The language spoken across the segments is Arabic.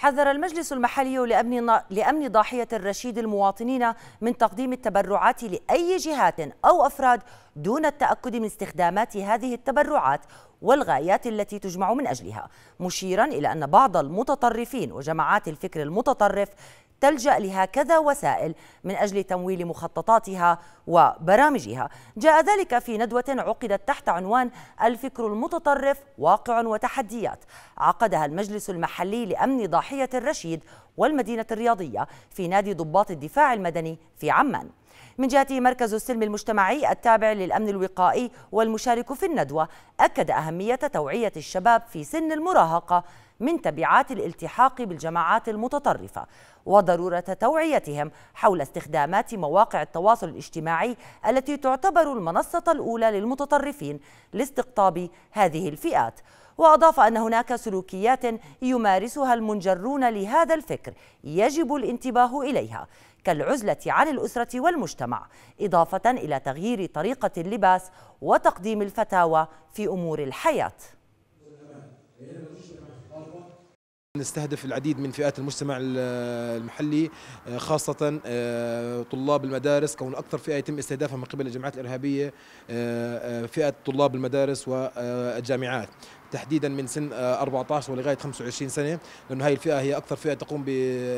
حذر المجلس المحلي لأمن, لأمن ضاحية الرشيد المواطنين من تقديم التبرعات لأي جهات أو أفراد دون التأكد من استخدامات هذه التبرعات والغايات التي تجمع من أجلها مشيرا إلى أن بعض المتطرفين وجماعات الفكر المتطرف تلجأ لهكذا وسائل من أجل تمويل مخططاتها وبرامجها جاء ذلك في ندوة عقدت تحت عنوان الفكر المتطرف واقع وتحديات عقدها المجلس المحلي لأمن ضاحية الرشيد والمدينة الرياضية في نادي ضباط الدفاع المدني في عمان من جهته مركز السلم المجتمعي التابع للأمن الوقائي والمشارك في الندوة أكد أهمية توعية الشباب في سن المراهقة من تبعات الالتحاق بالجماعات المتطرفة وضرورة توعيتهم حول استخدامات مواقع التواصل الاجتماعي التي تعتبر المنصة الأولى للمتطرفين لاستقطاب هذه الفئات وأضاف أن هناك سلوكيات يمارسها المنجرون لهذا الفكر يجب الانتباه إليها كالعزلة عن الأسرة والمجتمع إضافة إلى تغيير طريقة اللباس وتقديم الفتاوى في أمور الحياة نستهدف العديد من فئات المجتمع المحلي آه، خاصة آه، طلاب المدارس كون أكثر فئة يتم استهدافها من قبل الجماعات الإرهابية آه، فئة طلاب المدارس والجامعات تحديدا من سن 14 آه، ولغايه 25 سنه لانه هاي الفئه هي اكثر فئه تقوم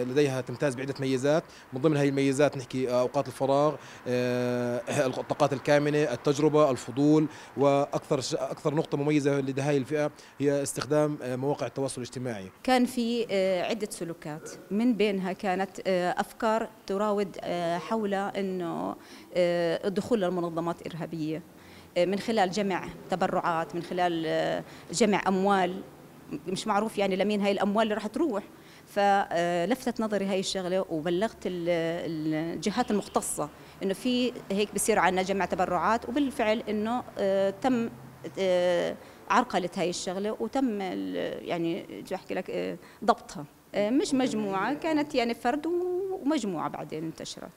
لديها تمتاز بعده ميزات من ضمن هاي الميزات نحكي آه، اوقات الفراغ آه، الطاقات الكامنه التجربه الفضول واكثر اكثر نقطه مميزه لدى هاي الفئه هي استخدام مواقع التواصل الاجتماعي كان في عده سلوكات من بينها كانت افكار تراود حول انه الدخول للمنظمات ارهابيه آه، من خلال جمع تبرعات من خلال آه، جمع اموال مش معروف يعني لمين هاي الاموال اللي راح تروح فلفتت آه، نظري هاي الشغله وبلغت الجهات المختصه انه في هيك بصير عندنا جمع تبرعات وبالفعل انه تم عرقلت هاي الشغله وتم يعني بدي احكي لك ضبطها مش مجموعه كانت يعني فرد ومجموعه بعدين انتشرت